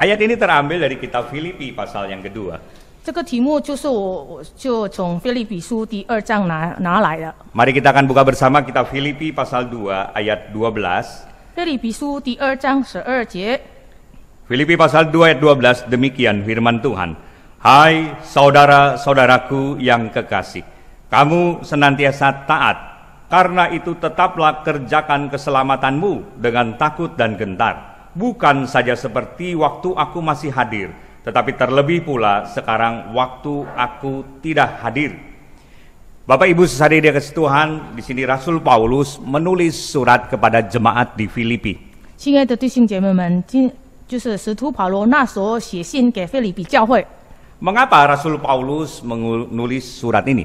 Ayat ini terambil dari kitab Filipi pasal yang kedua. 这个题目就是我我就从菲利比书第二章拿拿来的。Mari kita akan buka bersama kitab Filipi pasal 2 ayat 12. Filipi pasal 2 ayat 12 demikian firman Tuhan. Hai saudara-saudaraku yang kekasih, kamu senantiasa taat karena itu tetaplah kerjakan keselamatanmu dengan takut dan gentar bukan saja seperti waktu aku masih hadir, tetapi terlebih pula sekarang waktu aku tidak hadir. Bapak Ibu saudari dikasih Tuhan, di sini Rasul Paulus menulis surat kepada jemaat di Filipi. 亲爱的弟兄姐妹们，今就是使徒保罗那时候写信给菲利比教会。Mengapa Rasul Paulus menulis surat ini?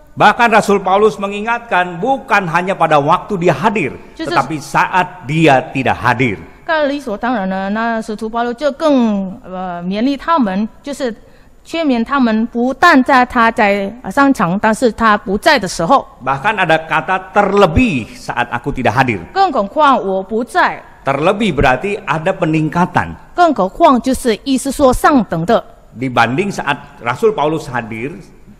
Bahkan Rasul Paulus mengingatkan bukan hanya pada waktu dia hadir, tetapi saat dia tidak hadir. bahkan ada kata terlebih saat aku tidak hadir. terlebih berarti ada peningkatan. dibanding saat Rasul Paulus hadir,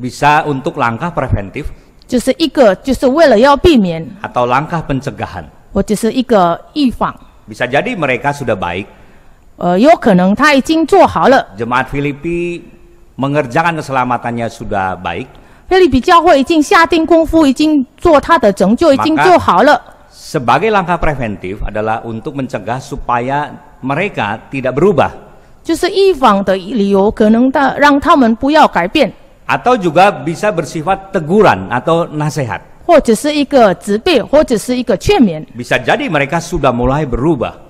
bisa untuk langkah preventif 就是一个就是为了要避免 atau langkah pencegahan 我就是一个预防 bisa jadi mereka sudah baik Jemaat Filipi mengerjakan keselamatannya sudah baik. Filipi Sebagai langkah preventif adalah untuk mencegah supaya mereka tidak berubah atau juga bisa bersifat teguran atau nasihat. Bisa jadi mereka sudah mulai berubah.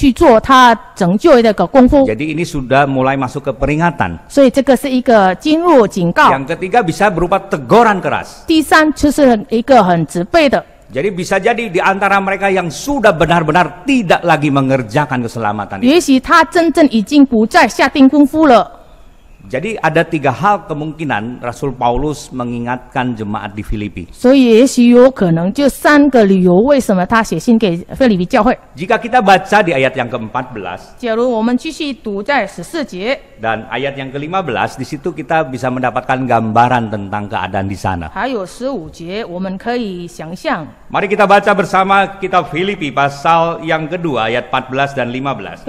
去做他拯救的个功夫。Jadi ini sudah mulai masuk ke peringatan. ketiga bisa berupa teguran keras. bisa jadi di antara mereka yang sudah benar-benar tidak lagi mengerjakan keselamatan. keselamatan. Jadi ada tiga hal kemungkinan Rasul Paulus mengingatkan jemaat di Filipi. Jika kita baca di ayat yang ke-14 dan ayat yang ke-15 di situ kita bisa mendapatkan gambaran tentang keadaan di sana. Mari kita baca bersama kitab Filipi pasal yang kedua ayat 14 dan 15.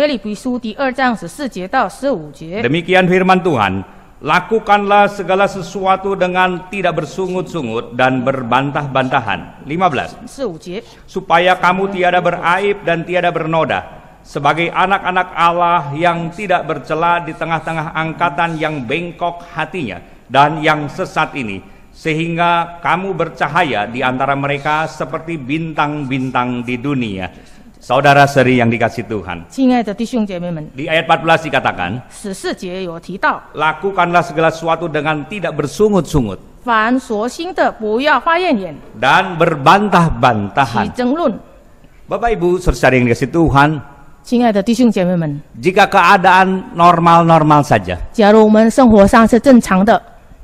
Demikian firman Tuhan berfirman, Lakukanlah segala sesuatu dengan tidak bersungut-sungut dan berbantah-bantahan. 15. Supaya kamu tiada beraib dan tiada bernoda. Sebagai anak-anak Allah yang tidak bercela di tengah-tengah angkatan yang bengkok hatinya dan yang sesat ini. Sehingga kamu bercahaya di antara mereka seperti bintang-bintang di dunia Saudara seri yang dikasih Tuhan. Di ayat 14 dikatakan, Lakukanlah segala sesuatu dengan tidak bersungut-sungut. Dan berbantah-bantahan. Bapak Ibu, saudara yang dikasih Tuhan, jika keadaan normal-normal saja,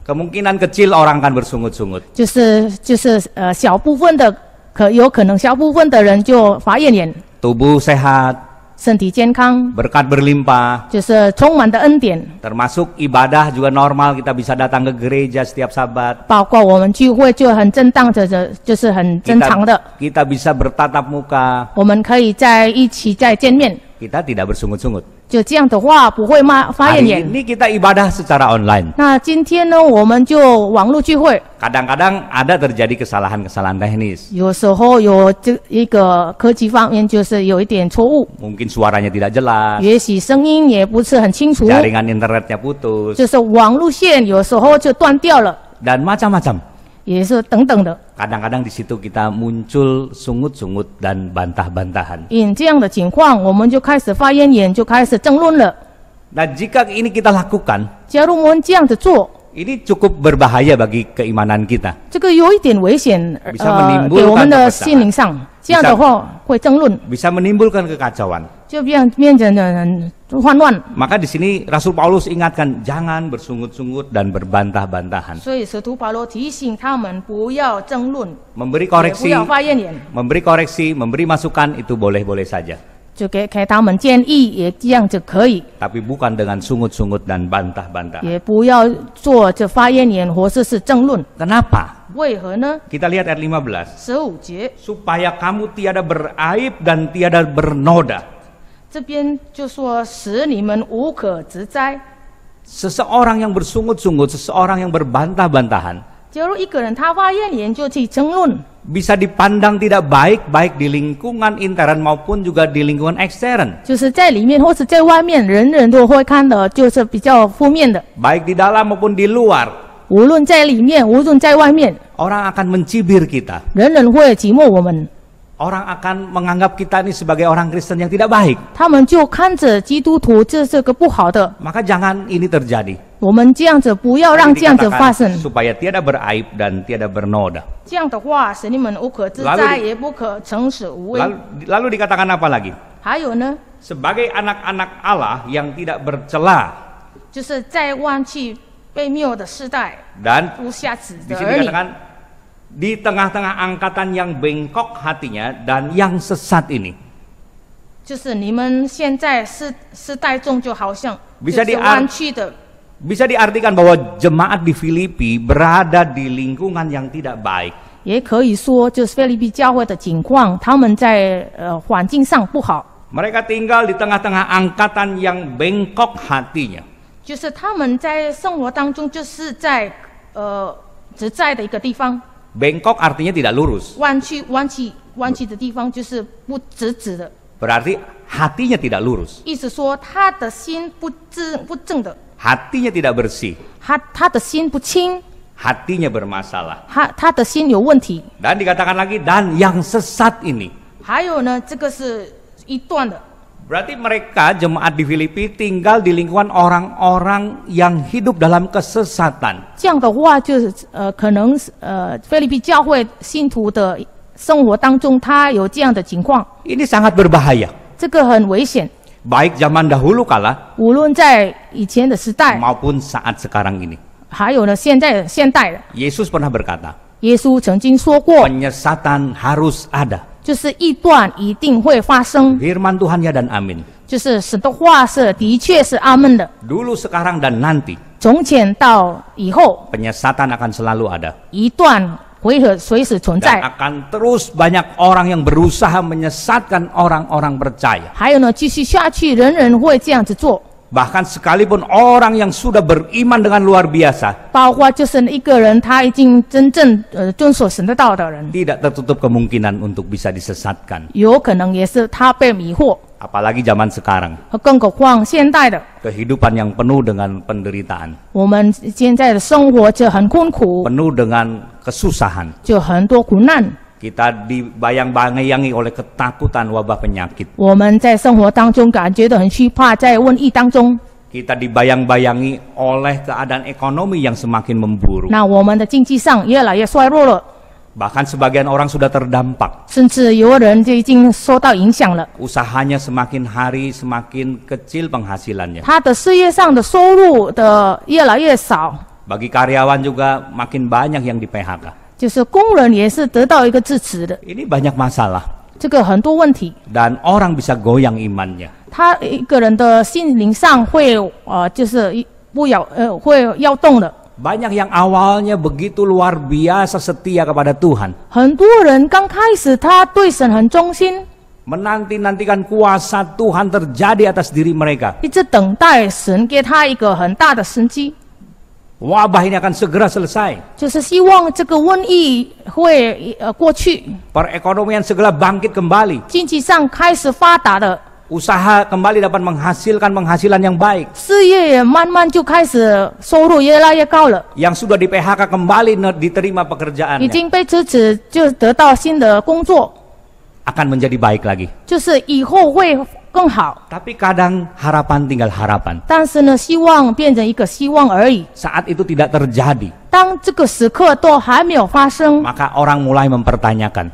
kemungkinan kecil orang akan bersungut-sungut. 就是就是呃小部分的可有可能小部分的人就法眼眼。tubuh sehat, berkat berlimpah, termasuk ibadah juga normal kita bisa datang ke gereja setiap sabat, kita bisa bertatap muka，我们可以在一起再见面。kita tidak bersungut-sungut. Hari ini kita ibadah secara online. Nah, Kadang-kadang ada terjadi kesalahan-kesalahan teknis. Mungkin suaranya tidak jelas. Jaringan internetnya putus. Dan macam-macam. Yesus 等等的。kadang-kadang di situ kita muncul sungut-sungut dan bantah-bantahan. Nah, jika ini kita lakukan, ini cukup berbahaya bagi keimanan kita. 这个有一点危险，Bisa 呃，menimbulkan 给我们的 kepecahan. 心灵上，这样的话会争论，Bisa menimbulkan kekacauan. Maka di sini Rasul Paulus ingatkan jangan bersungut-sungut dan berbantah-bantahan. Memberi koreksi, memberi koreksi, memberi masukan itu boleh-boleh saja. Tapi bukan dengan sungut-sungut dan bantah-bantah. Kenapa? Kita lihat ayat 15. Supaya kamu tiada beraib dan tiada bernoda. 这边就说使你们无可指摘。seseorang yang bersungut-sungut, seseorang yang berbantah-bantahan. dia Bisa dipandang tidak baik, baik di lingkungan intern maupun juga di lingkungan ekstern. Baik di dalam maupun di luar. Orang akan mencibir kita. 人人会寂寞我们。orang akan menganggap kita ini sebagai orang Kristen yang tidak baik. Maka jangan ini terjadi. Supaya tiada beraib dan tiada bernoda. Lalu, lalu dikatakan apa lagi? Sebagai anak anak-anak Allah yang tidak bercela. sini dikatakan di tengah-tengah angkatan yang bengkok hatinya dan yang sesat ini. Bisa diart bisa diartikan bahwa jemaat di Filipi berada di lingkungan yang tidak baik. 也可以说，就是菲律宾教会的情况，他们在呃环境上不好。Mereka tinggal di tengah-tengah angkatan yang bengkok hatinya. Bengkok artinya tidak lurus. Wanci, wanci, wanci de justru Berarti hatinya tidak lurus. de. Hatinya tidak bersih. Hatinya bermasalah. Dan dikatakan lagi dan yang sesat ini. Hayo ne, Berarti mereka jemaat di Filipi tinggal di lingkungan orang-orang yang hidup dalam kesesatan. ini sangat berbahaya. Baik zaman dahulu kala. maupun saat sekarang ini. Yesus pernah berkata. penyesatan harus ada. 就是一段一定会发生。Firman Tuhan ya dan amin。就是神的话是的确是阿门的。Dulu sekarang dan nanti。从前到以后。Penyesatan akan selalu ada. akan terus banyak orang yang berusaha menyesatkan orang-orang percaya. Bahkan sekalipun orang yang sudah beriman dengan luar biasa, tidak tertutup kemungkinan untuk bisa disesatkan, apalagi zaman sekarang, kehidupan yang penuh dengan penderitaan, penuh dengan 就很多苦难 kita dibayang-bayangi oleh ketakutan wabah penyakit. Kita dibayang-bayangi oleh keadaan ekonomi yang semakin memburuk. Nah, Bahkan sebagian orang sudah terdampak. Usahanya semakin hari semakin kecil penghasilannya. Bagi karyawan juga makin banyak yang di PHK. 就是工人也是得到一个支持的。这个很多问题。和人可以动摇他的信仰。他一个人的心灵上会啊，就是动摇，会动摇的。很多人刚开始他对神很忠心，等待神给他一个很大的生机。wabah ini akan segera selesai. Perekonomian segera bangkit kembali. Usaha kembali dapat menghasilkan penghasilan yang baik. Yang sudah di PHK kembali diterima pekerjaan. Akan menjadi baik lagi. 更好。Tapi kadang harapan tinggal harapan. itu tidak terjadi. orang mulai mempertanyakan.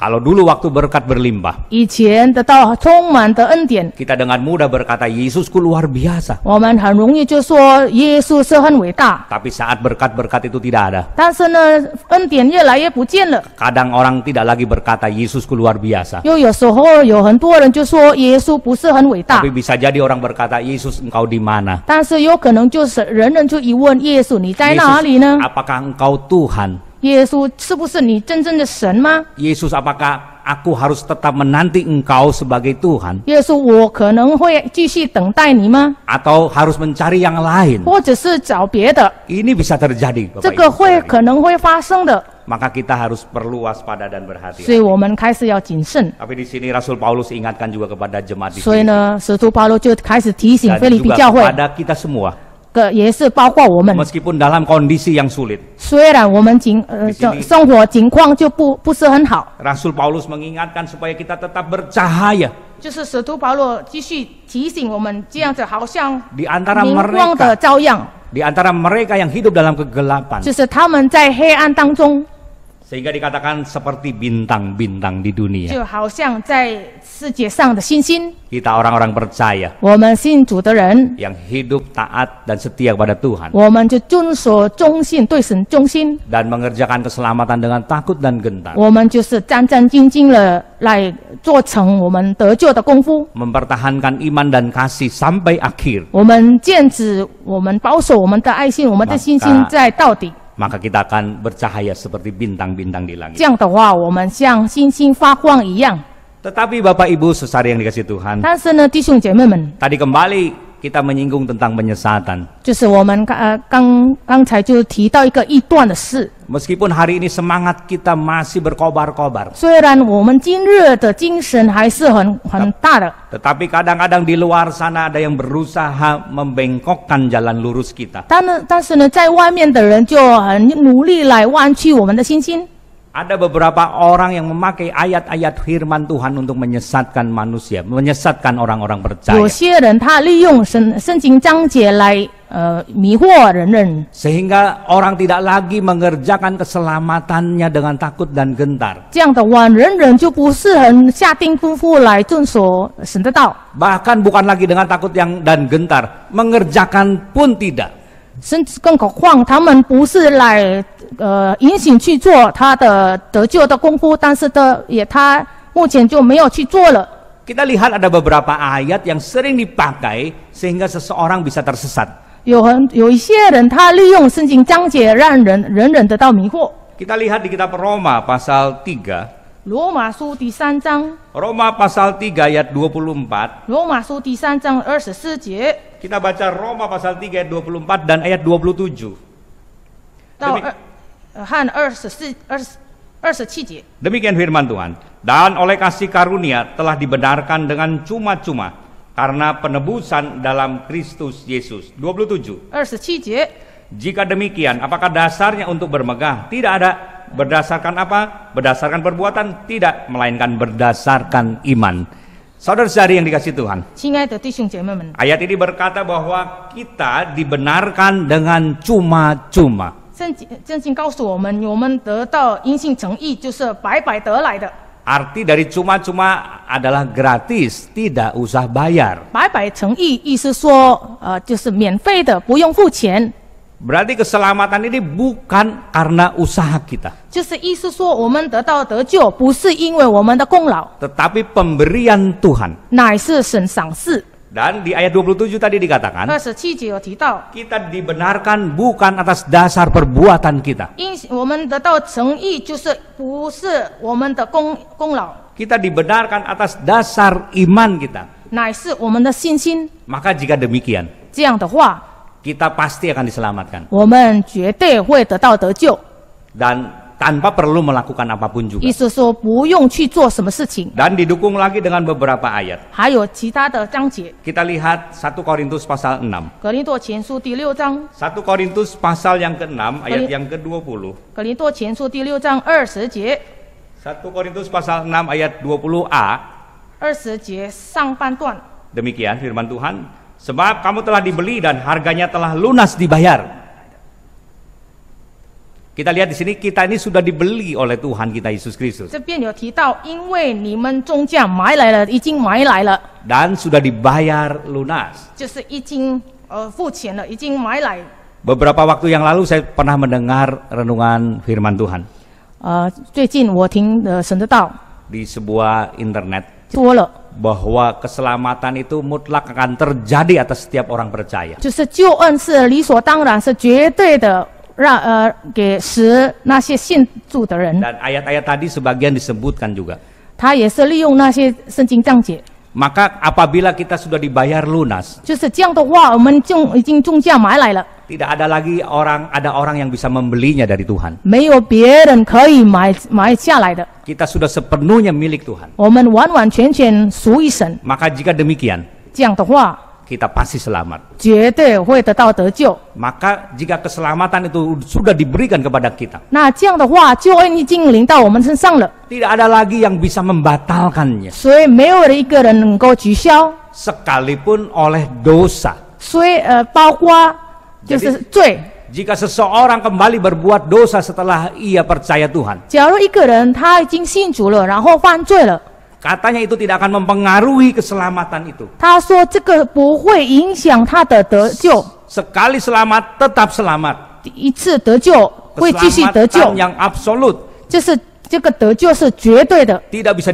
Kalau dulu waktu berkat berlimpah. Kita dengan mudah berkata Yesusku luar biasa. Tapi saat berkat-berkat itu tidak ada. Kadang orang tidak lagi berkata Yesusku luar biasa. Tapi bisa jadi orang berkata Yesus engkau di mana? Yesus, apakah engkau Tuhan? Yesus apakah aku harus tetap menanti engkau sebagai Tuhan? Yesus, Atau harus mencari yang lain? Ini bisa terjadi, Maka kita harus perlu waspada dan berhati-hati. Tapi di sini Rasul Paulus ingatkan juga kepada jemaat di sini. Dan juga kepada kita semua. 个也是包括我们。Meskipun dalam kondisi yang sulit. Paulus mengingatkan supaya kita tetap bercahaya. Di antara mereka yang hidup dalam kegelapan sehingga dikatakan seperti bintang-bintang di dunia. Kita orang-orang percaya. Yang hidup taat dan setia kepada Tuhan. Dan mengerjakan keselamatan dengan takut dan gentar. Mempertahankan iman dan kasih sampai akhir maka kita akan bercahaya seperti bintang-bintang di langit. 这样的话，我们像星星发光一样。Tetapi Bapak Ibu sesari yang dikasih Tuhan. 但是呢，弟兄姐妹们，tadi kembali kita menyinggung tentang penyesatan. Meskipun hari ini semangat kita masih berkobar-kobar. Tetapi kadang-kadang di luar sana ada yang berusaha membengkokkan jalan lurus kita. Ada beberapa orang yang memakai ayat-ayat firman Tuhan untuk menyesatkan manusia, menyesatkan orang-orang percaya. Sehingga orang tidak lagi mengerjakan keselamatannya dengan takut dan gentar. Bahkan bukan lagi dengan takut yang dan gentar, mengerjakan pun tidak. 甚至更何况，他们不是来呃引请去做他的得救的功夫，但是的也他目前就没有去做了。kita lihat ada beberapa ayat yang sering dipakai sehingga seseorang bisa tersesat. 有很有一些人他利用圣经章节让人人人得到迷惑。kita lihat di kitab Roma pasal tiga. 罗马书第三章。Roma pasal tiga ayat dua puluh empat. 罗马书第三章二十四节。Kita baca Roma pasal 3 ayat 24 dan ayat 27. Demi, eh, eh, Han 24, Demikian firman Tuhan. Dan oleh kasih karunia telah dibenarkan dengan cuma-cuma karena penebusan dalam Kristus Yesus. 27. 27. Jika demikian, apakah dasarnya untuk bermegah? Tidak ada. Berdasarkan apa? Berdasarkan perbuatan? Tidak, melainkan berdasarkan iman. Saudara-saudari yang dikasih Tuhan. Ayat ini berkata bahwa kita dibenarkan dengan cuma-cuma. Arti dari cuma-cuma adalah gratis, tidak usah bayar. Berarti keselamatan ini bukan karena usaha kita. Tetapi pemberian Tuhan. Dan di ayat 27 tadi dikatakan, kita dibenarkan bukan atas dasar perbuatan kita. Kita dibenarkan atas dasar iman kita. Maka jika demikian, 这样的话, kita pasti akan diselamatkan. Dan tanpa perlu melakukan apapun juga. Dan didukung lagi dengan beberapa ayat. Kita lihat 1 Korintus pasal 6. 1 Korintus pasal yang ke-6 ayat yang ke-20. 1 Korintus pasal 6 ayat 20a. 20节上半段. Demikian firman Tuhan. Sebab kamu telah dibeli dan harganya telah lunas dibayar. Kita lihat di sini kita ini sudah dibeli oleh Tuhan kita Yesus Kristus. Dan sudah dibayar lunas. Beberapa waktu yang lalu saya pernah mendengar renungan firman Tuhan. Uh, di sebuah internet. 多了。bahwa keselamatan itu mutlak akan terjadi atas setiap orang percaya. dan ayat ayat-ayat tadi sebagian disebutkan juga. maka apabila kita sudah dibayar lunas. 就是这样的话，我们中已经重价买来了。tidak ada lagi orang ada orang yang bisa membelinya dari Tuhan. Kita sudah sepenuhnya milik Tuhan. Maka jika demikian, kita pasti selamat. Maka jika keselamatan itu sudah diberikan kepada kita. Tidak ada lagi yang bisa membatalkannya. Sekalipun oleh dosa. 就是罪。jika seseorang kembali berbuat dosa setelah ia percaya Tuhan. katanya itu tidak akan mempengaruhi keselamatan itu. 他说这个不会影响他的得救。Sekali selamat tetap selamat. yang absolut. bisa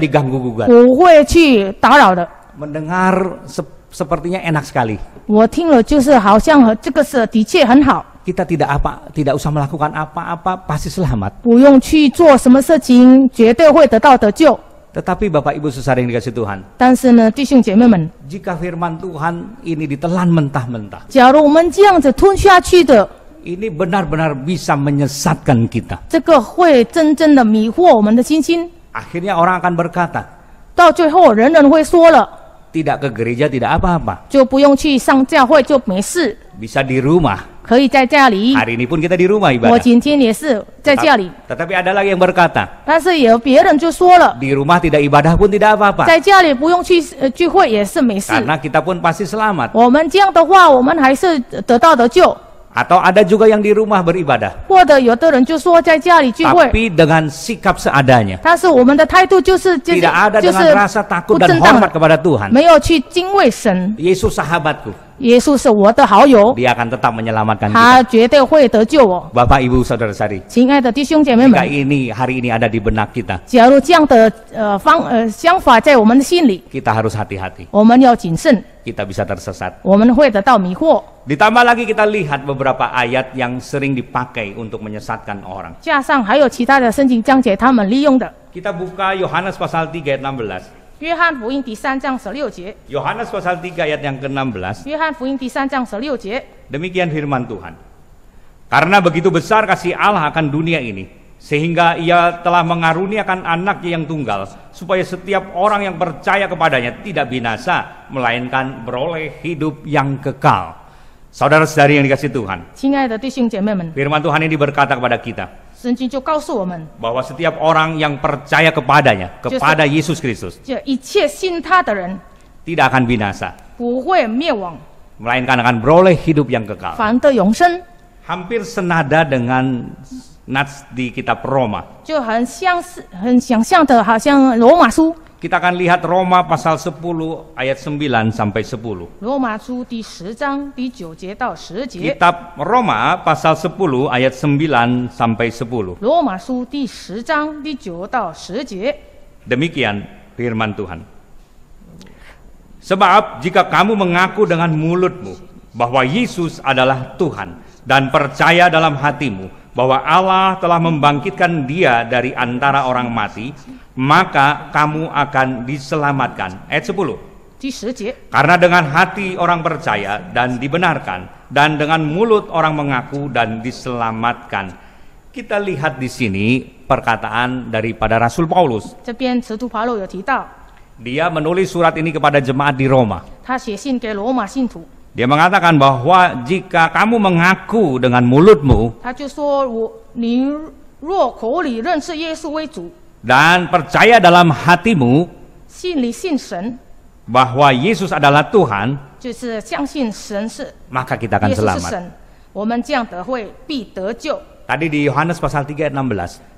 diganggu gugat sepertinya enak sekali. Kita tidak apa, tidak usah melakukan apa-apa, pasti selamat. Tetapi Bapak Ibu Saudara yang dikasih Tuhan. Jika firman Tuhan ini ditelan mentah-mentah. Ini benar-benar bisa menyesatkan kita. Akhirnya orang akan berkata. 到最后，人人会说了。tidak ke gereja tidak apa-apa. Bisa di rumah. Hari ini pun kita di rumah ibadah. Tetap, tetapi ada lagi yang berkata. Di rumah tidak ibadah pun tidak apa-apa. Karena kita pun pasti selamat. Atau ada juga yang di rumah beribadah. Tapi dengan sikap seadanya. tidak ada dengan rasa takut dan hormat kepada Tuhan. Yesus sahabatku. 耶稣是我的好友，Dia akan tetap menyelamatkan kita. Bapak, Ibu, Saudara-saudari, jika ini hari ini ada di benak kita, 假如这样的呃方呃想法在我们的心里，kita harus hati-hati. 我们要谨慎，Kita bisa tersesat. 我们会得到迷惑。Ditambah lagi kita lihat beberapa ayat yang sering dipakai untuk menyesatkan orang. 加上还有其他的圣经讲解他们利用的，Kita buka Yohanes pasal 3 ayat 16. Yohanes pasal 3 ayat yang ke-16. Demikian firman Tuhan. Karena begitu besar kasih Allah akan dunia ini, sehingga ia telah mengaruniakan anaknya yang tunggal, supaya setiap orang yang percaya kepadanya tidak binasa, melainkan beroleh hidup yang kekal. Saudara-saudari yang dikasih Tuhan, firman Tuhan ini berkata kepada kita, 圣经就告诉我们，bahwa setiap orang yang percaya kepadanya, kepada Yesus Kristus, tidak akan binasa, melainkan akan beroleh hidup yang kekal. Hampir senada dengan nats di kitab Roma. Kita akan lihat Roma pasal 10 ayat 9 sampai 10. Roma 10 10 Kitab Roma pasal 10 ayat 9 sampai 10. Roma 10 10 Demikian firman Tuhan. Sebab jika kamu mengaku dengan mulutmu bahwa Yesus adalah Tuhan dan percaya dalam hatimu bahwa Allah telah membangkitkan dia dari antara orang mati, maka kamu akan diselamatkan. Ayat 10. Karena dengan hati orang percaya dan dibenarkan, dan dengan mulut orang mengaku dan diselamatkan. Kita lihat di sini perkataan daripada Rasul Paulus. Dia menulis surat ini kepada jemaat di Roma. 他写信给罗马信徒。dia mengatakan bahwa jika kamu mengaku dengan mulutmu dan percaya dalam hatimu bahwa Yesus adalah Tuhan, maka kita akan selamat. Tadi di Yohanes pasal 3 ayat 16.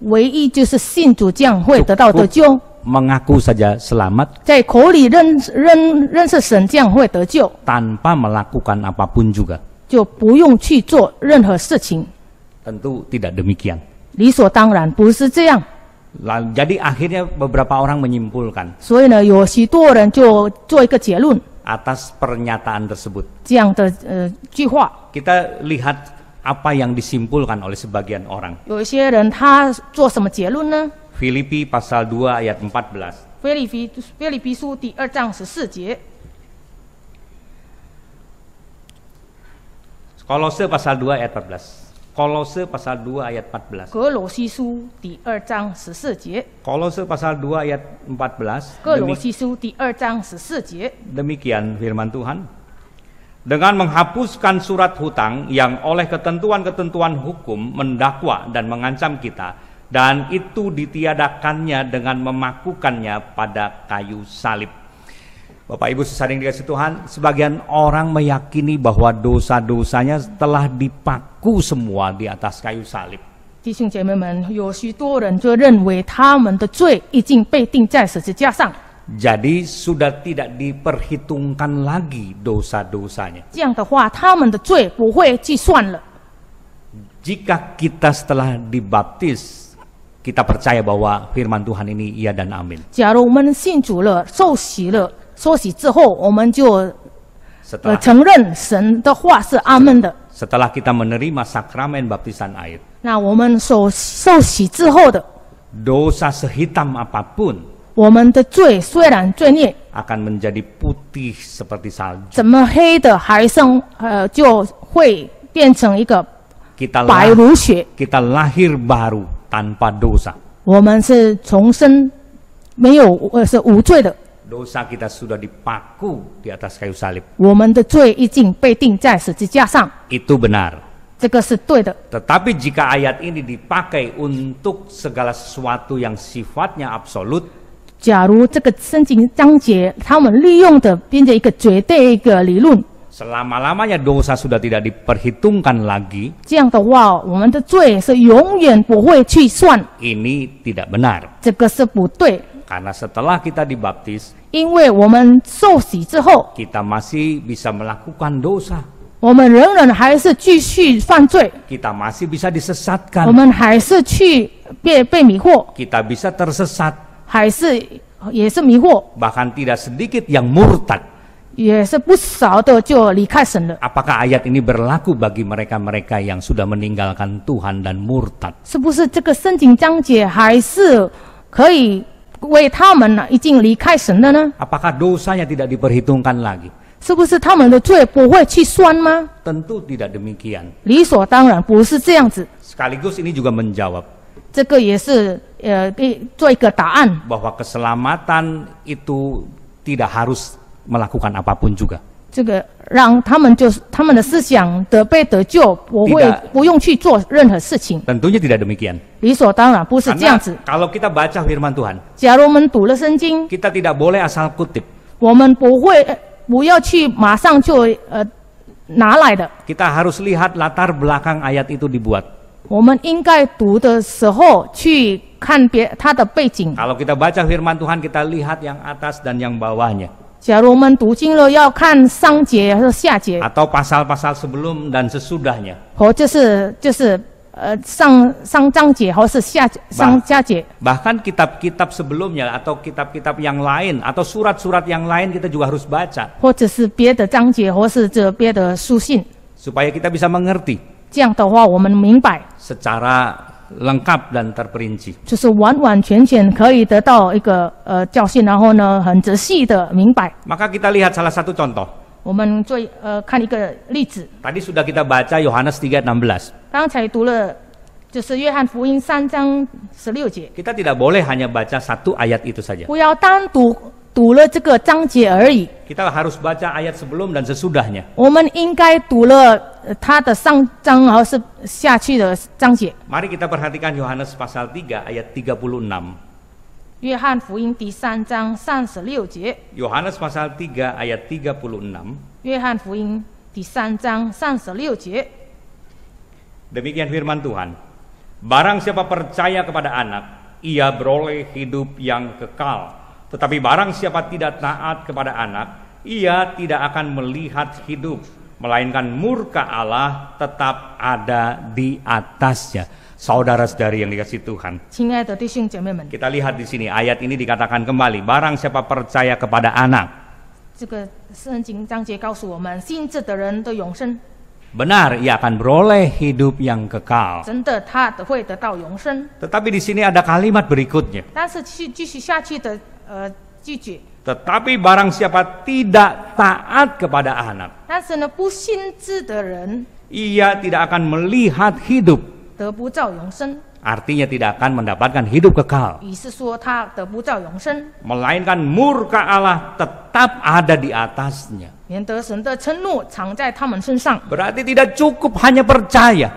唯一就是信主将会得到得救。mengaku saja selamat. tanpa melakukan apapun juga. Tentu tidak demikian. Jadi akhirnya beberapa orang menyimpulkan. atas pernyataan tersebut. kita lihat apa yang disimpulkan oleh sebagian orang. Filipi pasal 2 ayat 14. Filipi Filipi 2, 14. Kolose pasal 2 ayat 14. Kolose pasal 2 ayat 14. Kolose pasal 2 ayat 14. Kolose pasal 2 ayat 14. Demikian firman Tuhan dengan menghapuskan surat hutang yang oleh ketentuan-ketentuan hukum mendakwa dan mengancam kita dan itu ditiadakannya dengan memakukannya pada kayu salib. Bapak Ibu sesaring dikasih Tuhan, sebagian orang meyakini bahwa dosa-dosanya telah dipaku semua di atas kayu salib. 弟兄姐妹们，有许多人就认为他们的罪已经被钉在十字架上。jadi sudah tidak diperhitungkan lagi dosa-dosanya. Jika kita setelah dibaptis, kita percaya bahwa firman Tuhan ini iya dan amin. Setelah, setelah kita menerima sakramen baptisan air, dosa sehitam apapun akan menjadi putih seperti salju. Kita lahir, baru tanpa dosa. 我们是重生，没有呃是无罪的，Dosa kita sudah dipaku di atas kayu salib. 我们的罪已经被钉在十字架上，Itu jika ayat ini dipakai untuk segala sesuatu yang sifatnya absolut, 假如这个圣经章节他们利用的变成一个绝对一个理论。selama-lamanya dosa sudah tidak diperhitungkan lagi. Ini tidak benar. Karena setelah kita dibaptis, kita masih bisa melakukan dosa. Kita masih bisa disesatkan. Kita bisa tersesat. 还是也是迷惑。Bahkan tidak sedikit yang murtad. ayat ini berlaku bagi mereka-mereka yang sudah meninggalkan Tuhan dan murtad? dosanya tidak diperhitungkan lagi? Tentu tidak demikian. ini juga menjawab bahwa keselamatan itu tidak harus melakukan apapun juga. Tentunya Tidak. demikian. Kalau kita baca firman Tuhan, kita tidak boleh asal kutip. Kita harus lihat latar belakang ayat itu dibuat. 我们应该读的时候去看别他的背景。Kalau kita baca firman Tuhan kita lihat yang atas dan yang bawahnya. 假如我们读经了，要看上节和下节。Atau pasal-pasal sebelum dan sesudahnya. kitab kitab-kitab sebelumnya atau kitab-kitab yang lain atau surat-surat yang lain kita juga harus baca。或者是别的章节，或是这别的书信。Supaya kita bisa mengerti. 这样的话，我们明白。secara lengkap dan terperinci。就是完完全全可以得到一个呃教训，然后呢，很仔细的明白。Maka kita lihat salah satu contoh. sudah kita baca Yohanes 3:16。刚才读了就是约翰福音三章十六节。Kita tidak boleh hanya baca satu ayat itu saja。不要单独读了这个章节而已。Kita harus baca ayat sebelum dan sesudahnya. kita perhatikan Yohanes pasal 3 ayat 36. 约翰福音第三章三十六节。Yohanes pasal 3 ayat 36. firman Tuhan. siapa percaya kepada anak, ia beroleh hidup yang kekal. Tetapi barang siapa tidak taat kepada anak, ia tidak akan melihat hidup, melainkan murka Allah tetap ada di atasnya. Saudara-saudari yang dikasih Tuhan. Kita lihat di sini ayat ini dikatakan kembali, barang siapa percaya kepada anak. benar ia akan beroleh hidup yang kekal. Tetapi di sini ada kalimat berikutnya. Tetapi barang siapa tidak taat kepada anak, Ia tidak akan melihat hidup. Artinya tidak akan mendapatkan hidup kekal. Melainkan murka Allah tetap ada di atasnya. Berarti tidak cukup hanya percaya.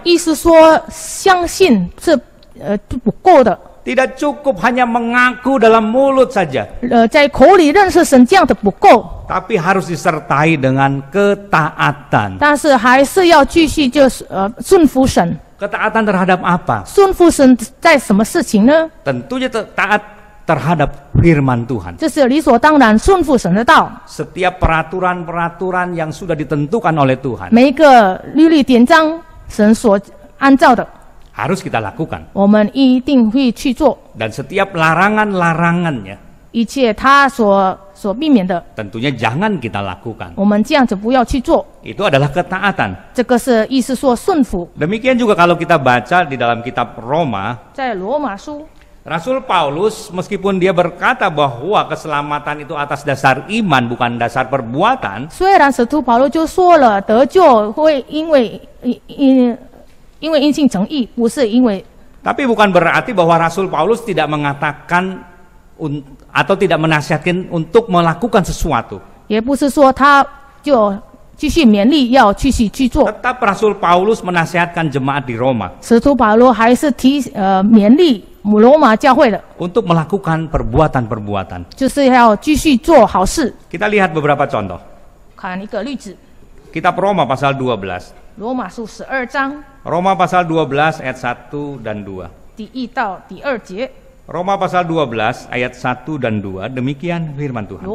Tidak cukup hanya mengaku dalam mulut saja. Tapi harus disertai dengan ketaatan. Ketaatan terhadap apa? Tentunya taat terhadap firman Tuhan. Setiap peraturan-peraturan yang sudah ditentukan oleh Tuhan harus kita lakukan. Dan setiap larangan-larangannya. Tentunya jangan kita lakukan. Itu adalah ketaatan. Demikian juga kalau kita baca di dalam kitab Roma. Rasul Paulus meskipun dia berkata bahwa keselamatan itu atas dasar iman bukan dasar perbuatan. 虽然使徒保罗就说了，得救会因为因因为因信诚意，不是因为。Tapi bukan berarti bahwa Rasul Paulus tidak mengatakan atau tidak menasihatkan untuk melakukan sesuatu. Tetap Rasul Paulus menasihatkan jemaat di Roma. Untuk melakukan perbuatan-perbuatan. Kita lihat beberapa contoh. Kitab Roma pasal 12. Roma pasal 12 ayat 1 dan 2. pasal 12 ayat 1 dan 2 demikian firman Tuhan.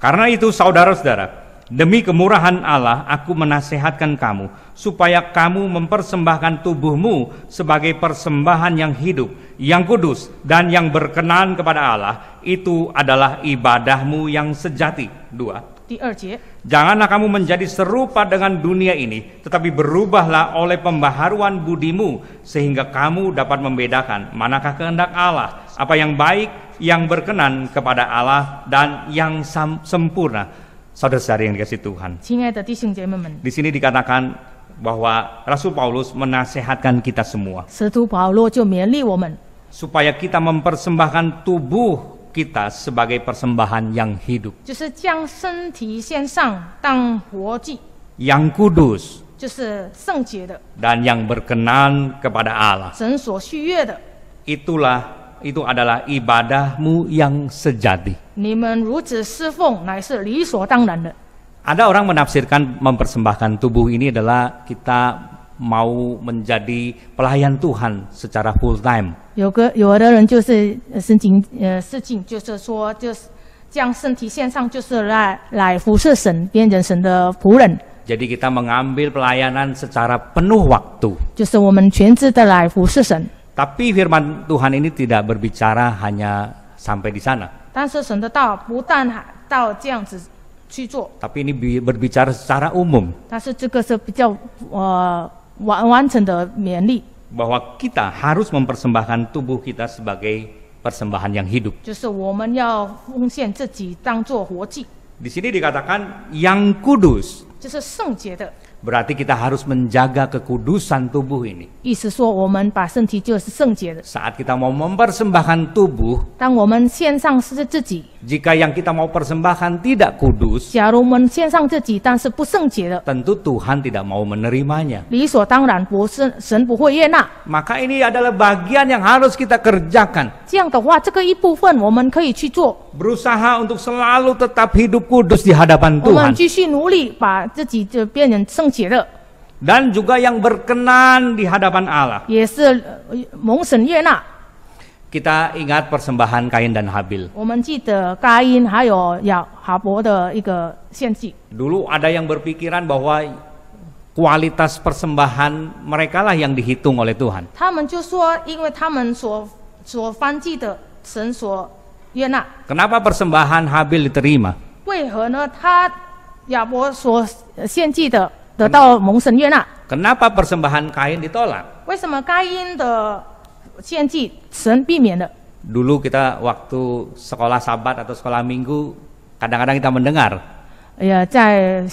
Karena itu saudara-saudara, demi kemurahan Allah aku menasehatkan kamu supaya kamu mempersembahkan tubuhmu sebagai persembahan yang hidup, yang kudus dan yang berkenan kepada Allah, itu adalah ibadahmu yang sejati. 2 Janganlah kamu menjadi serupa dengan dunia ini, tetapi berubahlah oleh pembaharuan budimu, sehingga kamu dapat membedakan manakah kehendak Allah, apa yang baik, yang berkenan kepada Allah, dan yang sempurna. Saudara-saudari yang dikasih Tuhan. Di sini dikatakan bahwa Rasul Paulus menasehatkan kita semua. Supaya kita mempersembahkan tubuh kita sebagai persembahan yang hidup. Yang kudus. Dan yang berkenan kepada Allah. Itulah itu adalah ibadahmu yang sejati. Ada orang menafsirkan mempersembahkan tubuh ini adalah kita mau menjadi pelayan Tuhan secara full time. time。有个有的人就是申请呃事情，就是说就是将身体献上，就是来来服侍神，变成神的仆人。Jadi kita mengambil pelayanan secara penuh waktu. 就是我们全职的来服侍神。Tapi firman Tuhan ini tidak berbicara hanya sampai di sana. 但是神的道不但到这样子去做。Tapi ini berbicara secara umum bahwa kita harus mempersembahkan tubuh kita sebagai persembahan yang hidup. Di sini dikatakan yang kudus. Berarti kita harus menjaga kekudusan tubuh ini. Saat kita mau mempersembahkan tubuh, jika yang kita mau persembahkan tidak kudus, tentu Tuhan tidak mau menerimanya. Maka ini adalah bagian yang harus kita kerjakan. Berusaha untuk selalu tetap hidup kudus di hadapan Tuhan dan juga yang berkenan di hadapan Allah. Kita ingat persembahan Kain dan Habil. Dulu ada yang berpikiran bahwa kualitas persembahan mereka lah yang dihitung oleh Tuhan. Kenapa persembahan Habil diterima? Kenapa persembahan Kain ditolak? Dulu kita waktu sekolah Sabat atau sekolah Minggu, kadang-kadang kita mendengar ya, eh,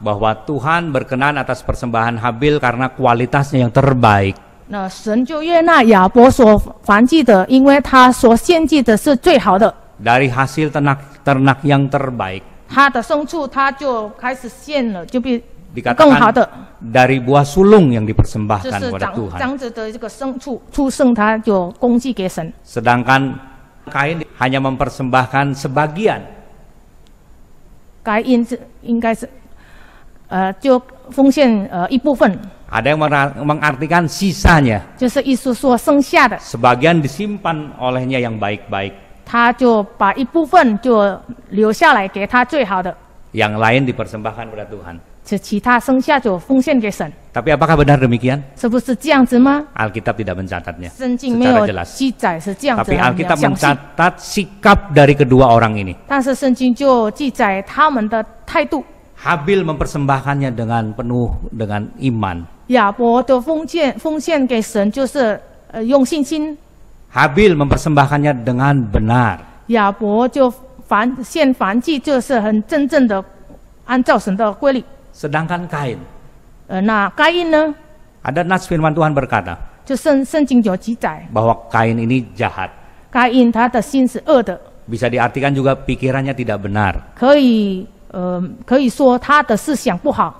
Bahwa Tuhan berkenan atas persembahan Habil karena kualitasnya yang terbaik dari hasil ternak ternak yang terbaik. dikatakan dari buah sulung yang dipersembahkan kepada Tuhan. Sedangkan Kain hanya mempersembahkan sebagian. Kain ada yang mengartikan sisanya. Sebagian disimpan olehnya yang baik-baik. 他就把一部分就留下来给他最好的。Yang lain dipersembahkan kepada Tuhan. 其他剩下就奉献给神。Tapi apakah benar demikian? 是不是这样子吗？Alkitab tidak mencatatnya. 圣经没有记载是这样子。Tapi Alkitab mencatat sikap dari kedua orang ini. 但是圣经就记载他们的态度。Habil mempersembahkannya dengan penuh dengan iman. 亚伯的奉献奉献给神就是呃用信心。Habil mempersembahkannya dengan benar. Ya, Sedangkan Kain. Eh, nah, Kain ada nas firman Tuhan berkata bahwa Kain ini jahat. Kain Bisa diartikan juga pikirannya tidak benar.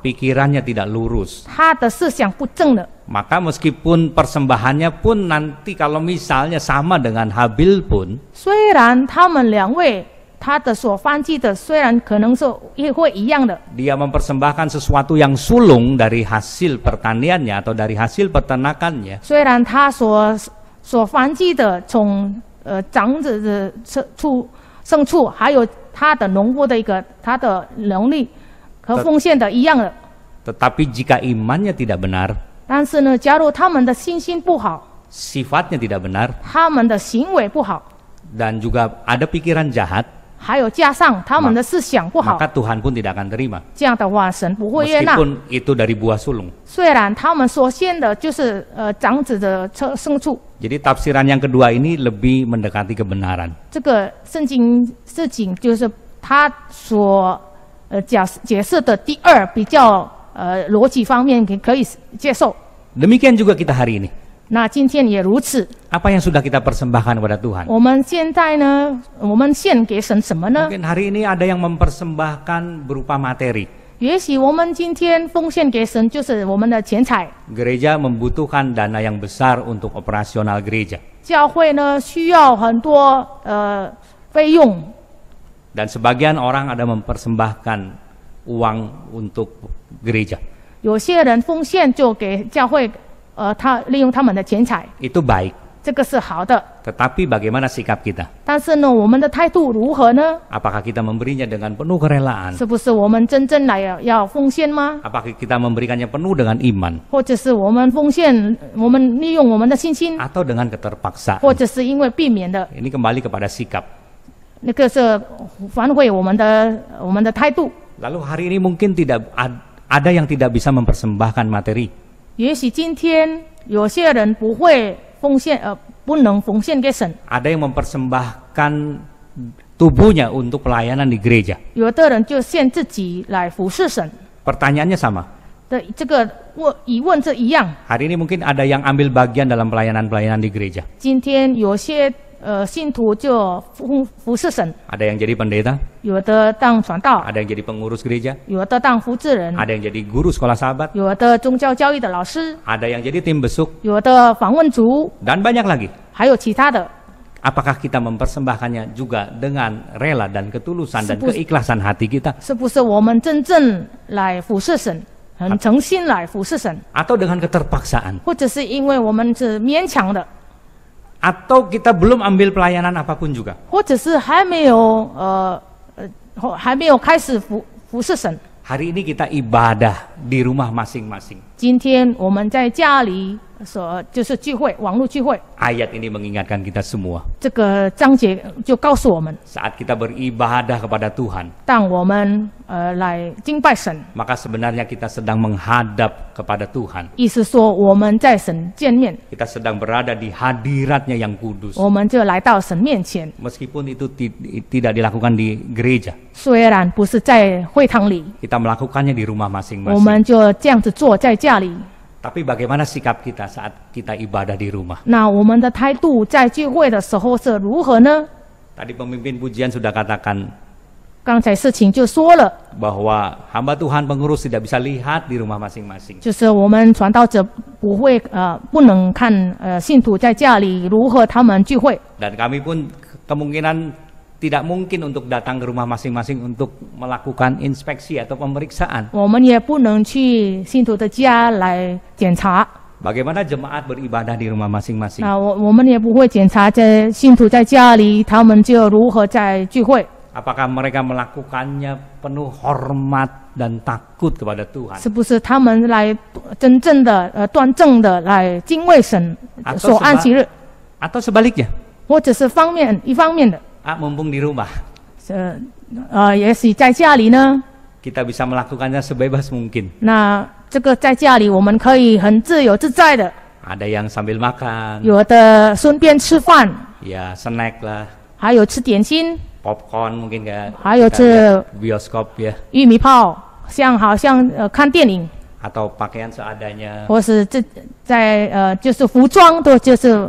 pikirannya tidak lurus，他的思想不正的。maka meskipun persembahannya pun nanti kalau misalnya sama dengan Habil pun, Dia mempersembahkan sesuatu yang sulung dari hasil pertaniannya atau dari hasil peternakannya. 虽然他所所翻祭的从呃长子的牲畜牲畜，还有他的农夫的一个他的能力和奉献的一样的。Tetapi jika imannya tidak benar, Sifatnya tidak benar. Dan juga ada pikiran jahat. jahat，还有加上他们的思想不好，maka Tuhan pun tidak akan terima。这样的话，神不会悦纳。Meskipun itu dari buah Jadi tafsiran yang kedua ini lebih mendekati kebenaran。这个圣经事情就是他所呃解解释的第二比较。呃逻辑方面可可以接受。Demikian juga kita hari ini。那今天也如此。apa yang sudah kita persembahkan kepada Tuhan? 我们现在呢，我们献给神什么呢？Mungkin hari ini ada yang mempersembahkan berupa materi。也许我们今天奉献给神就是我们的钱财。gereja membutuhkan dana yang besar untuk operasional gereja。教会呢需要很多呃费用。dan sebagian orang ada mempersembahkan uang untuk gereja. 有些人奉献就给教会，呃，他利用他们的钱财，Itu baik. bagaimana sikap kita? 但是呢，我们的态度如何呢？Apakah kita memberinya dengan penuh kerelaan? 是不是我们真正来要要奉献吗？Apakah kita memberikannya penuh dengan iman? 或者是我们奉献，我们利用我们的信心，Atau dengan 或 keterpaksaan? Ini kembali kepada sikap. Lalu hari ini mungkin tidak ada yang tidak bisa mempersembahkan materi. Ada yang mempersembahkan tubuhnya untuk pelayanan di gereja. Pertanyaannya sama. Hari ini mungkin ada yang ambil bagian dalam pelayanan-pelayanan di gereja. 今天有些 ada yang jadi pendeta. Ada yang jadi pengurus gereja. Ada yang jadi guru sekolah sahabat. Ada yang jadi tim besuk. 有的访问组。Dan banyak lagi. 还有其他的。Apakah kita mempersembahkannya juga dengan rela dan ketulusan dan keikhlasan hati kita? 是不是我们真正来服侍神？很诚心来服侍神，atau dengan keterpaksaan，或者是因为我们是勉强的。atau kita belum ambil pelayanan apapun juga. Hari ini kita ibadah di rumah masing-masing. 今天我们在家里所就是聚会，网络聚会。Ayat ini mengingatkan kita semua. 这个章节就告诉我们，saat kita beribadah kepada Tuhan，当我们呃来敬拜神，maka sebenarnya kita sedang menghadap kepada Tuhan。意思说我们在神见面。Kita sedang berada di hadiratnya yang kudus。我们就来到神面前。meskipun itu tidak dilakukan di gereja. melakukannya di rumah masing-masing. 家里。Tapi bagaimana sikap kita saat kita ibadah di rumah? Nah, 我们的态度在聚会的时候是如何呢？Tadi pemimpin pujian sudah katakan 刚才事情就说了，bahwa hamba Tuhan pengurus tidak bisa lihat di rumah masing-masing。就是我们传道者不会呃不能看呃信徒在家里如何他们聚会。Dan kami pun kemungkinan tidak mungkin untuk datang ke rumah masing-masing untuk melakukan inspeksi atau pemeriksaan. Bagaimana jemaat beribadah di rumah masing-masing? Apakah mereka melakukannya penuh hormat dan takut kepada Tuhan? Atau, seba atau sebaliknya? 或者是方面一方面的。Ah, mumpung di rumah. Se, uh, ah, yesi, kita bisa melakukannya sebebas mungkin. Nah, 这个在家里我们可以很自由自在的。Ada yang sambil makan. 有的顺便吃饭。Ya, snack lah. 还有吃点心。Popcorn mungkin kan. 还有吃 bioskop ya. 玉米泡，像好像呃看电影。atau eh, kan pakaian seadanya. 或是这在呃就是服装都就是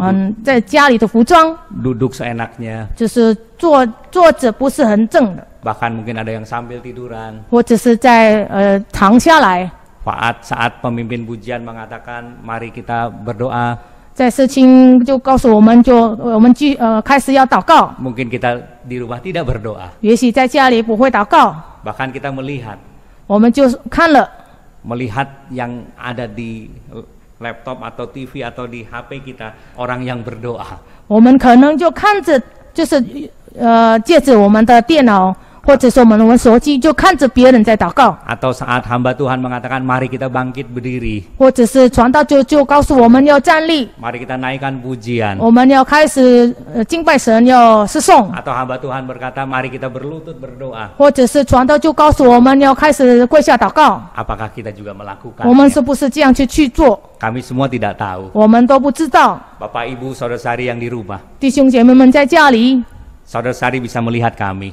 嗯，在家里的服装，duduk seenaknya，就是坐坐着不是很正的，bahkan mungkin ada yang sambil tiduran，或者是在呃躺下来。Saat saat pemimpin pujian mengatakan mari kita berdoa，在事情就告诉我们就我们去呃开始要祷告。Mungkin kita di rumah tidak berdoa，也许在家里不会祷告。Bahkan kita melihat，我们就看了，melihat yang ada di laptop atau TV atau di HP kita orang yang berdoa. 我们可能就看着，就是呃，借着我们的电脑或者说我们玩手机就看着别人在祷告。atau saat hamba Tuhan mengatakan mari kita bangkit berdiri. kita naikkan pujian. hamba Tuhan berkata mari kita berlutut berdoa。或者是传道就告诉我们要开始跪下祷告。apakah kita juga melakukan? 我们是不是这样去去做？Kami semua tidak tahu. 我们都不知道。Bapak Ibu Saudara-saudari yang di rumah. 弟兄姐妹们在家里。Saudara-saudari bisa melihat kami.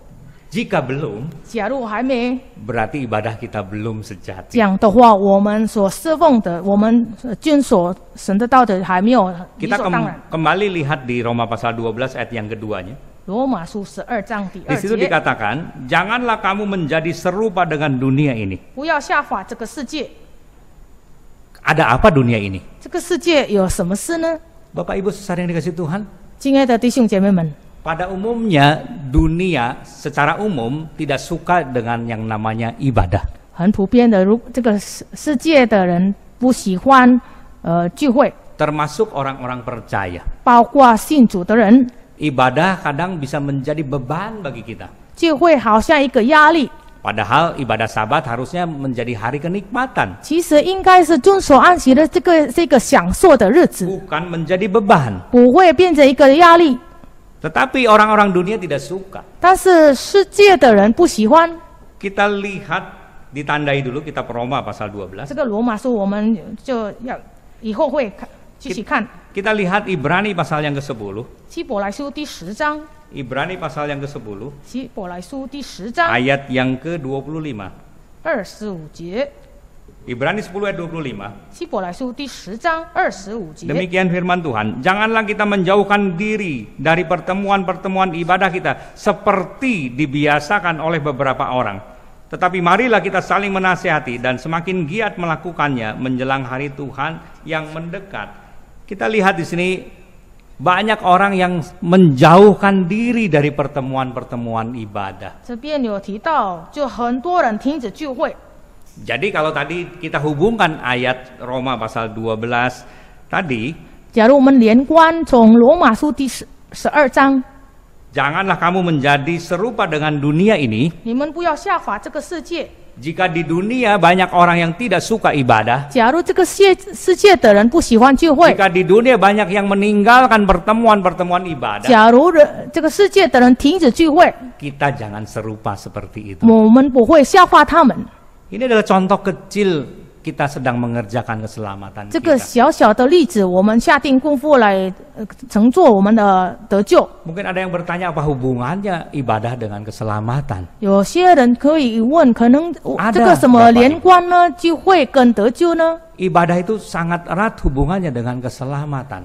Jika belum, berarti ibadah kita belum sejati. Kita kem kembali lihat di Roma pasal 12 ayat yang keduanya. Di situ dikatakan, janganlah kamu menjadi serupa dengan dunia ini. Ada apa dunia ini? Ibu sesaring dikasih Tuhan, pada umumnya dunia secara umum tidak suka dengan yang namanya ibadah. 很普遍的，如这个世世界的人不喜欢呃聚会。Termasuk orang-orang percaya. kadang bisa menjadi beban bagi kita. ibadah sabat harusnya menjadi hari kenikmatan. Bukan menjadi beban. Tetapi orang-orang dunia tidak suka. Kita lihat ditandai dulu kitab Roma pasal 12. kita lihat Ibrani pasal yang ke-10. Ibrani pasal yang ke-10. Ayat yang ke-25. 25 Ibrani 10 ayat 25. Demikian firman Tuhan. Janganlah kita menjauhkan diri dari pertemuan-pertemuan ibadah kita seperti dibiasakan oleh beberapa orang. Tetapi marilah kita saling menasihati dan semakin giat melakukannya menjelang hari Tuhan yang mendekat. Kita lihat di sini banyak orang yang menjauhkan diri dari pertemuan-pertemuan ibadah. Jadi kalau tadi kita hubungkan ayat Roma pasal 12 tadi, Janganlah kamu menjadi serupa dengan dunia ini. Jika di dunia banyak orang yang tidak suka ibadah. Jika di dunia banyak yang meninggalkan pertemuan-pertemuan ibadah. Kita jangan serupa seperti itu. Ini adalah contoh kecil kita sedang mengerjakan keselamatan. kita Mungkin ada yang bertanya apa hubungannya ibadah dengan keselamatan? ibadah itu sangat erat hubungannya dengan keselamatan.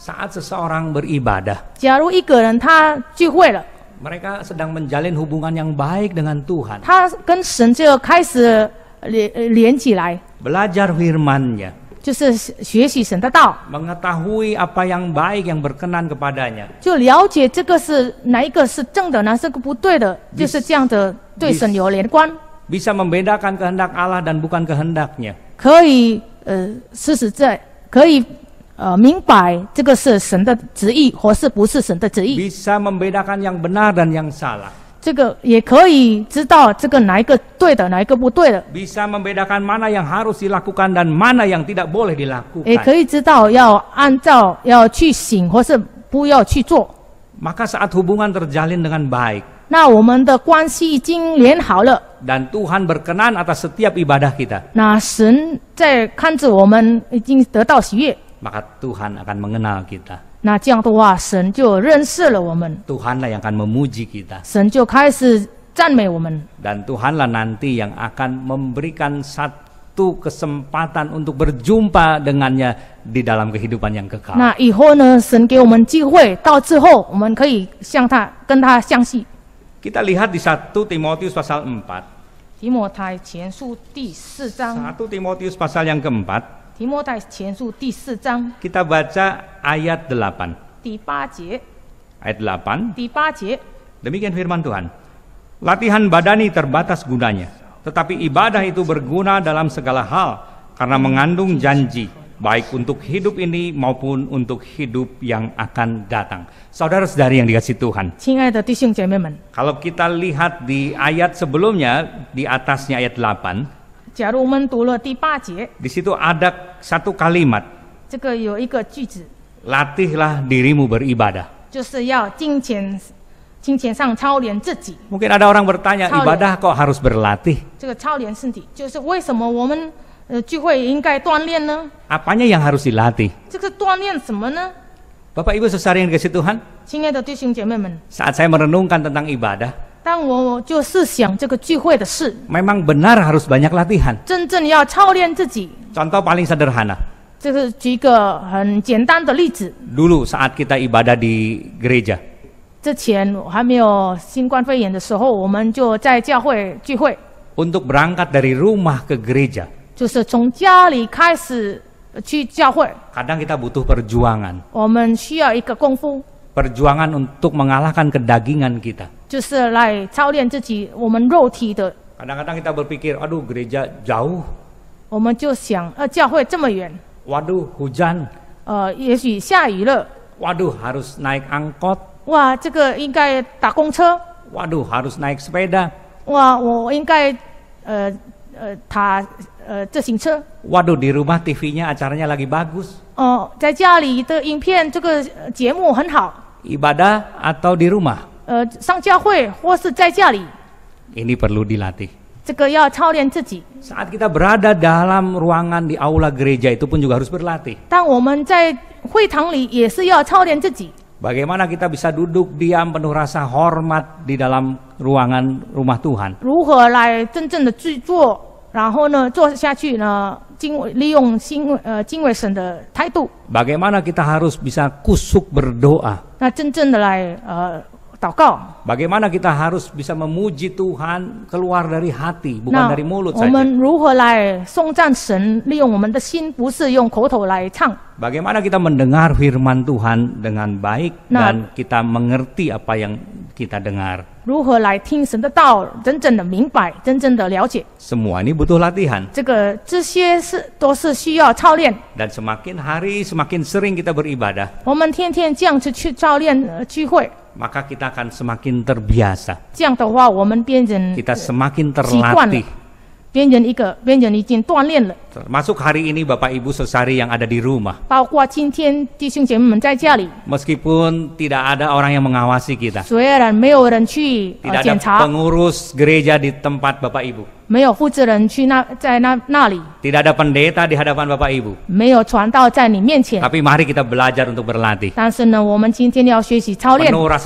Saat seseorang beribadah mereka sedang menjalin hubungan yang baik dengan Tuhan. Belajar firman-Nya. Mengetahui apa yang baik yang berkenan kepadanya. Bisa membedakan kehendak Allah dan bukan kehendaknya. 可以，呃，事实在可以呃，明白这个是神的旨意，或是不是神的旨意？这个也可以知道，这个哪一个对的，哪一个不对的？也可以知道要按照要去行，或是不要去做。那我们的关系已经连好了，那神在看着我们，已经得到喜悦。maka Tuhan akan mengenal kita. Nah, jang tuh Tuhan jo rensi lah Tuhanlah yang akan memuji kita. Tuhan jo kai si canmei Tuhanlah nanti yang akan memberikan satu kesempatan untuk berjumpa dengannya di dalam kehidupan yang kekal. Nah, ihoh nih, Tuhan kei woman cihui, tao cihoh, woman kei siang ta, gen ta Kita lihat di satu Timotius pasal empat. Timotius 前书第四章。satu Timotius pasal yang keempat. 提摩太前书第四章。kita Kita baca ayat 8. delapan。第八节。demikian firman Tuhan. Latihan badani terbatas gunanya, tetapi ibadah itu berguna dalam segala hal karena mengandung janji, baik untuk hidup ini maupun untuk hidup yang akan datang. Saudara-saudari yang dikasih Tuhan, Kalau kita lihat di ayat sebelumnya di atasnya ayat 8, 假如我们读了第八节，di situ ada satu kalimat. Latihlah dirimu beribadah. ada orang bertanya, ibadah kok harus berlatih? 这个操练身体，就是为什么我们呃聚会应该锻炼呢？Apanya yang harus dilatih? Bapak Ibu saudara kasih Tuhan, saat saya merenungkan tentang ibadah, Memang benar harus banyak latihan. Contoh paling sederhana. Dulu saat kita ibadah di gereja. berangkat dari rumah ke gereja. kita butuh perjuangan. untuk mengalahkan kedagingan kita. 就是来操练自己我们肉体的。Kadang-kadang kita berpikir, aduh gereja jauh. 我们就想，呃，教会这么远。Waduh hujan. 呃，也许下雨了。Waduh harus naik angkot. 哇，这个应该打公车。Waduh harus naik sepeda. 哇，我应该，呃呃，打呃自行车。Waduh di rumah TV-nya acaranya lagi bagus. 哦，在家里的影片这个节目很好。Ibadah atau di rumah? 呃上教会或是在家里。Ini perlu dilatih。这个要操练自己。Saat kita berada dalam ruangan di aula gereja itu pun juga harus berlatih。当我们在会堂里也是要操练自己。Bagaimana kita bisa duduk diam penuh rasa hormat di dalam ruangan rumah Tuhan? 如何来真正的去做，然后呢，做下去呢，敬利用心呃敬畏神的态度。Bagaimana kita harus bisa kusuk berdoa? 那真正的来呃 Bagaimana kita harus bisa memuji Tuhan keluar dari hati, bukan dari mulut saja. 我们如何来颂赞神？利用我们的心，不是用口头来唱。Bagaimana kita mendengar firman Tuhan dengan baik dan kita mengerti apa yang kita dengar? ini butuh latihan. dan semakin hari semakin sering kita beribadah maka kita akan semakin terbiasa. Kita semakin terlatih. Masuk hari ini Bapak Ibu sesari yang ada di rumah. Meskipun tidak ada orang yang mengawasi kita. Tidak ada pengurus gereja di tempat Bapak Ibu. 没有负责人去那在那那里。tidak ada pendeta di hadapan Bapak Ibu. mari kita belajar untuk berlatih. rasa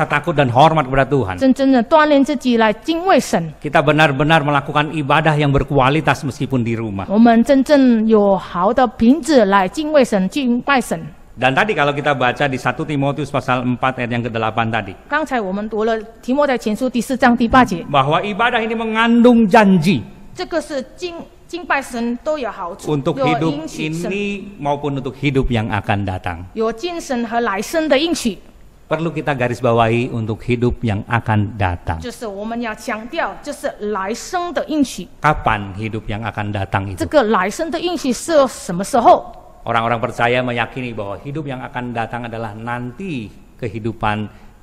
takut dan hormat kepada tuhan 真正的锻炼自己来敬畏神 kita benar benar-benar melakukan ibadah yang berkualitas meskipun di rumah。我们真正有好的品质来敬畏神、敬拜神。Dan tadi kalau kita baca di 1 Timotius pasal 4 ayat yang ke-8 tadi. Bahwa ibadah ini mengandung janji. 这个是敬敬拜神都有好处。Untuk hidup ini maupun untuk hidup yang akan datang. 有精神和来生的应许。perlu kita garis bawahi untuk hidup yang akan datang. Kapan hidup yang akan datang itu? Orang-orang percaya meyakini bahwa hidup yang akan datang adalah nanti kehidupan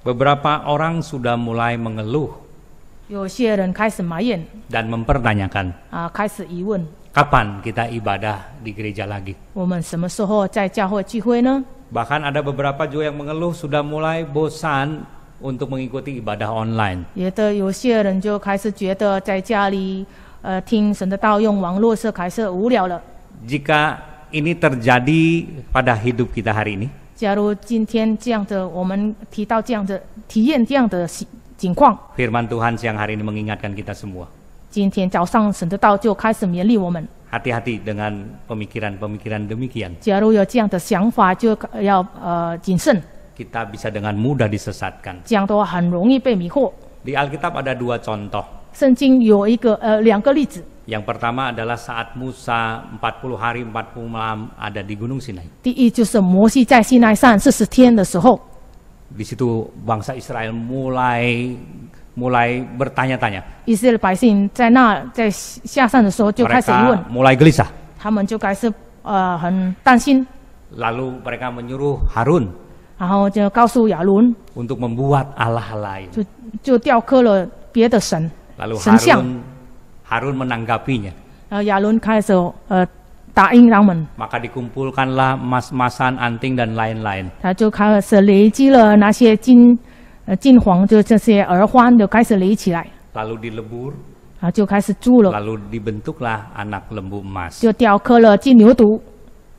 Beberapa orang sudah mulai mengeluh. 有些人开始埋怨。Dan mempertanyakan. 啊，开始疑问。Kapan ah, kita ibadah di gereja lagi? ada beberapa juga yang mengeluh sudah mulai bosan untuk mengikuti ibadah online. Jika ini terjadi pada hidup kita hari ini? 假如今天这样的，我们提到这样的体验这样的情况。Firman Tuhan siang hari ini mengingatkan kita semua. hati hati dengan pemikiran-pemikiran demikian. Kita bisa dengan mudah disesatkan. Alkitab ada dua contoh. Yang pertama adalah saat Musa 40 hari 40 malam ada di Gunung Sinai. Di situ bangsa Israel mulai mulai bertanya-tanya. mulai gelisah. Lalu mereka menyuruh Harun. Untuk membuat allah lain. Lalu Harun Harun menanggapinya. Eh, Yalun eh, ramen. maka dikumpulkanlah emas-emasan, anting dan lain-lain. Lalu dilebur. Lalu dibentuklah anak lembu emas.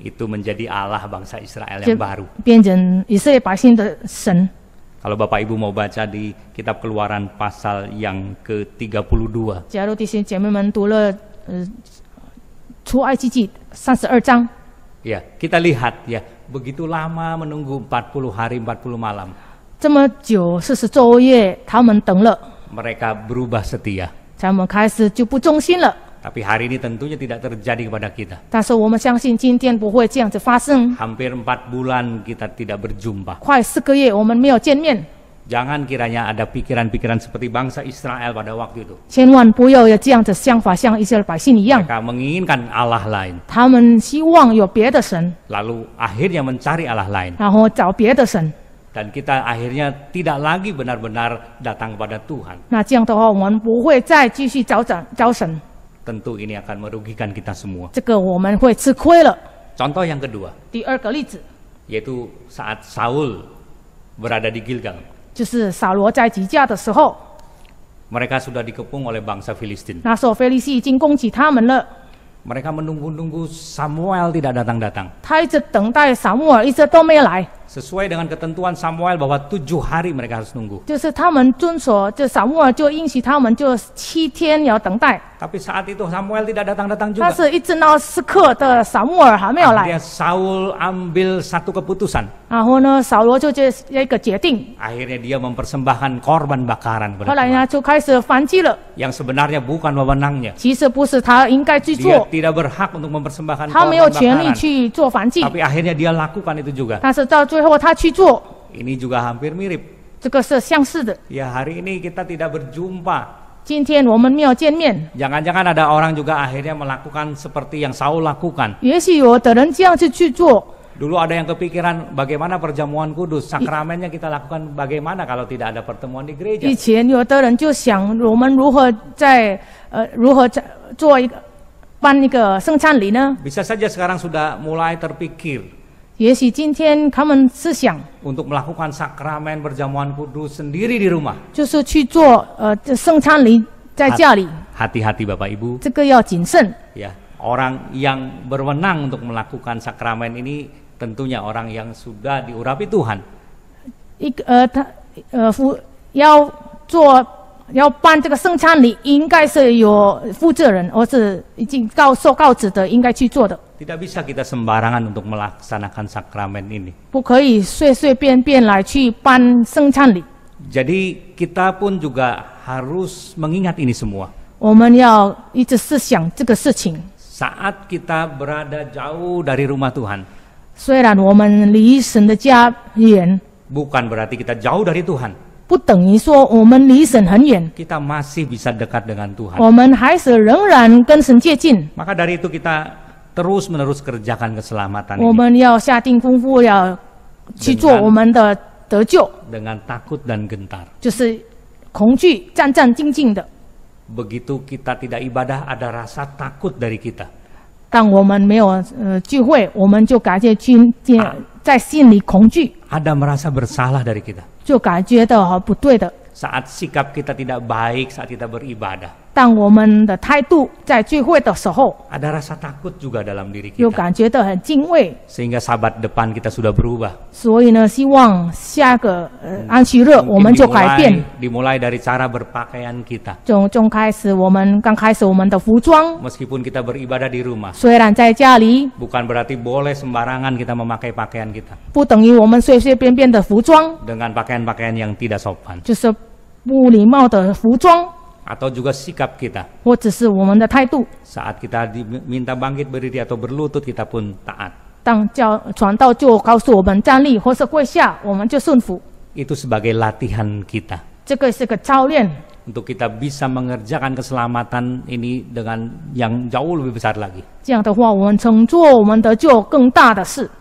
Itu menjadi Allah bangsa Israel yang baru. Kalau Bapak Ibu mau baca di kitab Keluaran pasal yang ke 32 32 Ya, kita lihat ya, begitu lama menunggu 40 hari 40 malam. 这么久 Mereka berubah setia. 他们开始就不忠心了。tapi hari ini tentunya tidak terjadi kepada kita. Hampir empat bulan kita tidak berjumpa. Jangan kiranya ada pikiran-pikiran seperti bangsa Israel pada waktu itu. Mereka menginginkan Allah lain. Lalu akhirnya mencari Allah lain. Dan kita akhirnya tidak lagi benar-benar datang kepada Tuhan. 那这样的话，我们不会再继续找找找神。tentu ini akan merugikan kita semua. Contoh yang kedua. yaitu saat Saul berada di Gilgal. mereka sudah dikepung oleh bangsa Filistin. mereka menunggu menunggu-nunggu Samuel tidak datang-datang sesuai dengan ketentuan Samuel bahwa tujuh hari mereka harus nunggu. Tapi saat itu Samuel tidak datang-datang juga. Dia Saul ambil satu keputusan. Akhirnya dia mempersembahkan korban bakaran. Yang sebenarnya bukan wewenangnya. Dia tidak berhak untuk mempersembahkan korban bakaran. Tapi akhirnya dia lakukan itu juga. 但是到最 nah, 最后他去做。Ini juga hampir mirip. hari ini kita tidak berjumpa. jangan ada orang juga akhirnya melakukan seperti yang Saul lakukan. ada yang kepikiran bagaimana perjamuan kudus, sakramennya kita lakukan bagaimana kalau tidak ada pertemuan di gereja. bisa saja sekarang sudah mulai terpikir untuk melakukan sakramen perjamuan kudus sendiri di rumah. hati hati Bapak Ibu. Ya, orang yang berwenang untuk melakukan sakramen ini tentunya orang yang sudah diurapi Tuhan. 要办这个圣餐礼，应该是有负责人，而是已经告受告知的，应该去做的。Tidak bisa kita sembarangan untuk melaksanakan sakramen ini. kita pun juga harus mengingat ini semua. kita berada jauh dari rumah Tuhan. berarti kita jauh dari Tuhan. 不等于说我们离神很远。Kita masih bisa dekat dengan Tuhan. dari itu kita terus menerus kerjakan keselamatan. 我们要下定功夫要去做我们的得救。Dengan takut dan gentar. kita tidak ibadah ada rasa takut dari kita. merasa bersalah dari kita. 就感觉到不对的。saat sikap kita tidak baik saat kita beribadah. 当我们的态度在聚会的时候，ada rasa takut juga dalam diri kita，有感觉到很敬畏，sehingga sabat depan kita sudah berubah。所以呢，希望下个呃安息日我们就改变。dimulai dari cara berpakaian kita，从从开始我们刚开始我们的服装，meskipun kita beribadah di rumah，虽然在家里，bukan berarti boleh sembarangan kita memakai pakaian kita，不等于我们随随便便的服装，dengan pakaian-pakaian yang tidak sopan，就是不礼貌的服装。atau juga sikap kita. Saat kita diminta bangkit berdiri atau berlutut kita pun taat. Itu sebagai latihan kita. Untuk kita bisa mengerjakan keselamatan ini dengan yang jauh lebih besar lagi. 我们得救更大的事。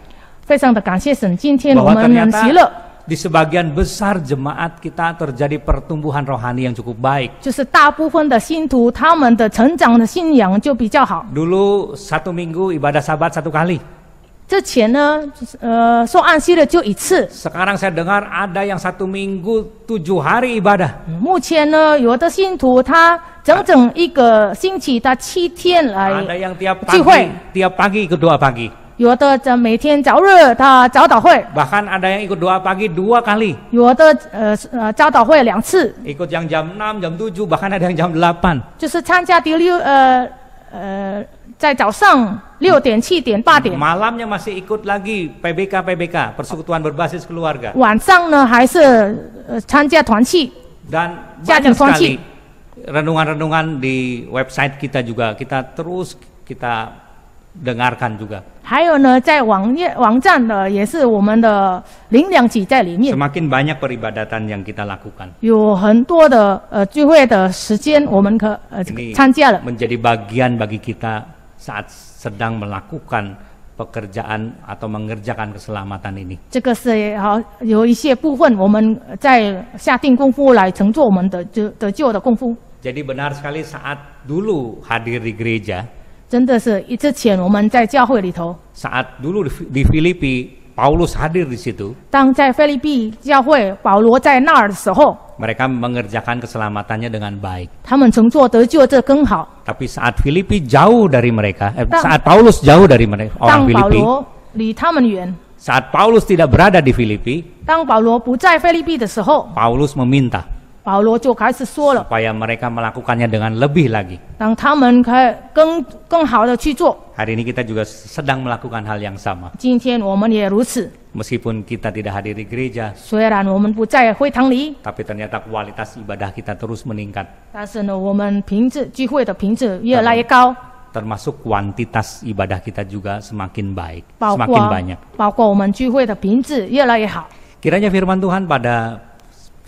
非常的感谢神，今天我们能喜乐。di sebagian besar jemaat kita terjadi pertumbuhan rohani yang cukup baik. Dulu satu minggu ibadah sabat satu kali. Sekarang saya dengar ada yang satu minggu tujuh hari ibadah. Ada yang tiap pagi, tiap pagi kedua pagi. Bahkan ada yang ikut doa pagi dua kali. Ikut yang jam 6, jam 7, bahkan ada yang jam 8. 就是参加第六呃呃在早上六点、七点、八点。Malamnya masih ikut lagi PBK PBK persekutuan berbasis keluarga. jam banyak sekali renungan-renungan di website kita juga kita terus kita dengarkan juga. 还有呢，在网页网站的也是我们的零两几在里面。Semakin banyak peribadatan yang kita lakukan. 有很多的呃聚会的时间，我们可呃参加了。Menjadi bagian bagi kita saat sedang melakukan pekerjaan atau mengerjakan keselamatan ini。这个是啊，有一些部分我们在下定功夫来承做我们的得得救的功夫。Jadi benar sekali saat dulu hadir di gereja。真的是一之前我们在教会里头，saat dulu di Filipi Paulus hadir di situ。当在菲律宾教会保罗在那儿的时候。mereka mengerjakan keselamatannya dengan baik. saat Filipi jauh dari mereka, eh, saat Paulus jauh dari mereka orang Filipi。当保罗离他们远。saat Paulus tidak berada di Filipi。当保罗不在菲律宾的时候。Paulus meminta Paulo mereka melakukannya dengan lebih lagi. hari ini kita juga sedang melakukan hal yang sama. Meskipun kita tidak hadir di gereja, tapi ternyata kualitas ibadah kita terus meningkat. Termasuk kuantitas ibadah kita juga semakin baik, banyak。包括我们聚会的品质越来越好。kiranya semakin banyak. Kiranya firman Tuhan pada